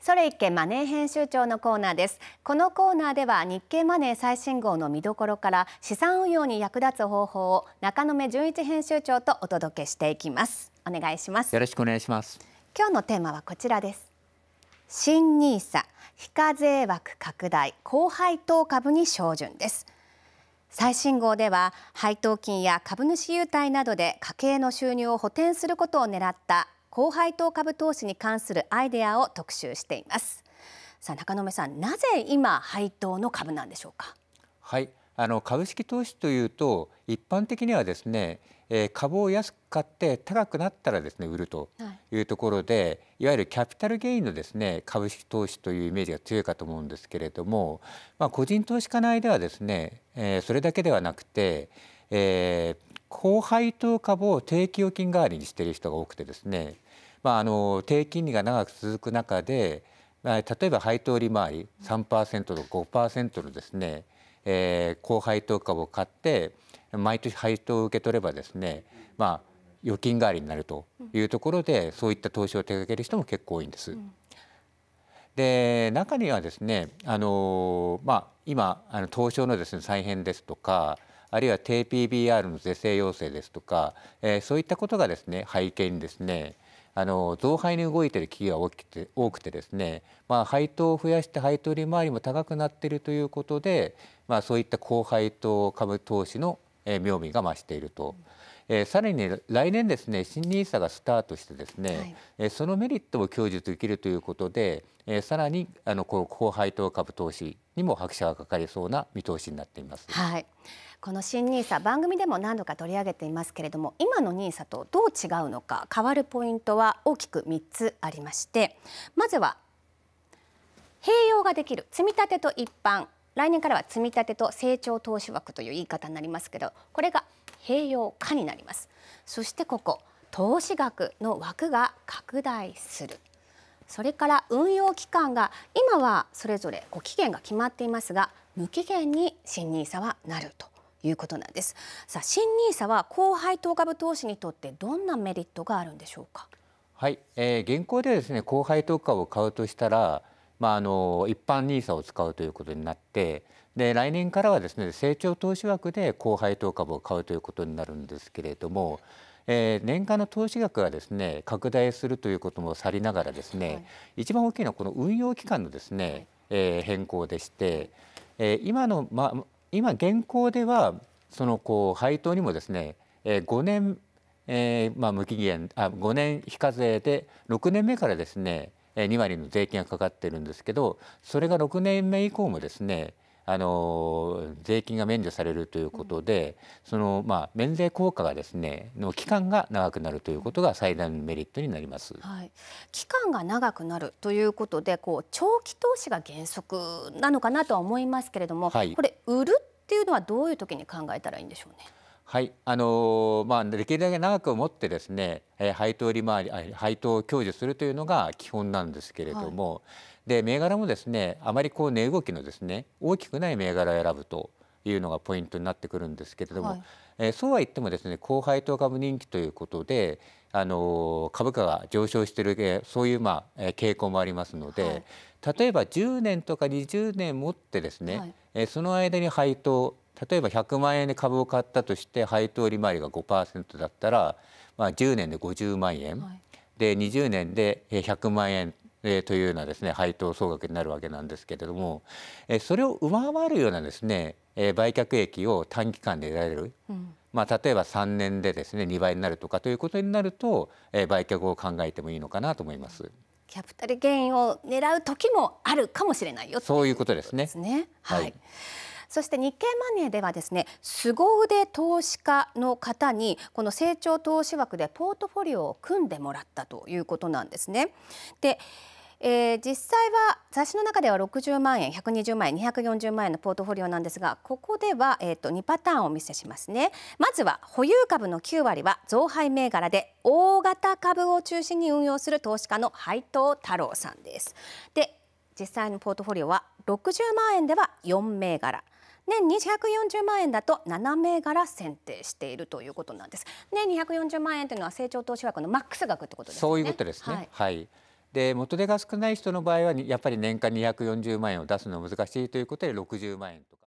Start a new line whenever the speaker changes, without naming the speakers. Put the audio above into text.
それいけマネー編集長のコーナーですこのコーナーでは日経マネー最新号の見どころから資産運用に役立つ方法を中野目純一編集長とお届けしていきますお願いします
よろしくお願いします
今日のテーマはこちらです新ニーサ非課税枠拡大高配当株に照準です最新号では配当金や株主優待などで家計の収入を補填することを狙った高配当株投資に関するアイデアを特集していますさあ中野目さんなぜ今配当の株なんでしょうか
はいあの株式投資というと一般的にはですね、えー、株を安く買って高くなったらですね売るというところで、はい、いわゆるキャピタルゲインのですね株式投資というイメージが強いかと思うんですけれども、まあ、個人投資家の間はですね、えー、それだけではなくて、えー、高配当株を定期預金代わりにしている人が多くてですねまあ、あの低金利が長く続く中で、まあ、例えば配当利回り3%とか5%のですね、えー、高配当株を買って毎年配当を受け取ればですね、まあ、預金代わりになるというところで、そういった投資を手掛ける人も結構多いんです。で中にはですねあの、まあ、今あの東証のです、ね、再編ですとかあるいは低 PBR の是正要請ですとか、えー、そういったことがですね背景にですね、あの増配に動いている企業が多くて多くてですね、まあ、配当を増やして配当利回りも高くなっているということで、まあ、そういった高配当株投資の妙味が増していると。うんえー、さらに来年ですね新ニーサがスタートしてですね、はい、えー、そのメリットを享受できるということで、えー、さらにあのこう高配当株投資にも拍車がかかりそうな見通し
になっています。はいこの新ニーサ番組でも何度か取り上げていますけれども今のニーサとどう違うのか変わるポイントは大きく三つありましてまずは併用ができる積立と一般来年からは積立と成長投資枠という言い方になりますけどこれが併用可になりますそしてここ投資額の枠が拡大するそれから運用期間が今はそれぞれこう期限が決まっていますが無期限に新 nisa はなるということなんですさあ新 nisa は高配当株投資にとってどんなメリットがあるんでしょうか
はい、えー、現行でですね高配当株を買うとしたらまあ、あの一般 NISA を使うということになってで来年からはですね成長投資枠で高配当株を買うということになるんですけれども、えー、年間の投資額がですね拡大するということもさりながらですね、はい、一番大きいのはこの運用期間のですね、えー、変更でして、えー、今の、まあ、今現行ではそのこう配当にもですね、えー、5年、えーまあ、無期限あ5年非課税で6年目からですね2割の税金がかかってるんですけどそれが6年目以降もですねあの税金が免除されるということで、そのまあ免税効果がですねの期間が長くなるということが最大のメリットになります。
はい、期間が長くなるということで、こう長期投資が原則なのかなとは思いますけれども、はい、これ売るっていうのはどういう時に考えたらいいんでしょうね。
はい、あのまあ、できるだけ長く持ってですね、え配当利回り配当を享受するというのが基本なんですけれども、はい、で銘柄もですねあまりこう値動きのですね大きくない銘柄を選ぶというのがポイントになってくるんですけれども、はい、えー、そうは言ってもですね高配当株人気ということで、あの株価が上昇しているそういうまあ傾向もありますので、はい、例えば10年とか20年持ってですね、はい、その間に配当例えば100万円で株を買ったとして配当利回りが5%だったら、まあ、10年で50万円、はい、で20年で100万円というようなですね配当総額になるわけなんですけれども、えそれを上回るようなですね、え売却益を短期間で得られる、うん、まあ、例えば3年でですね2倍になるとかということになると、え売却を考えてもいいのかなと思います。
キャピタルゲインを狙う時もあるかもしれないよそ
ういうことですね。ですねはい、はい
そして日経マネーではですね凄腕投資家の方にこの成長投資枠でポートフォリオを組んでもらったということなんですね。でえー、実際は雑誌の中では60万円120万円240万円のポートフォリオなんですがここでは、えー、と2パターンをお見せしますねまずは保有株の9割は増配銘柄で大型株を中心に運用する投資家の配当太郎さんですで実際のポートフォリオは60万円では4銘柄年240万円だと7銘柄選定しているということなんです。年240万円というのは成長投資枠のマックス額ってことですね。そういう
ことですね。はい、はいで元手が少ない人の場合はやっぱり年間240万円を出すのは難しいということで60万円とか。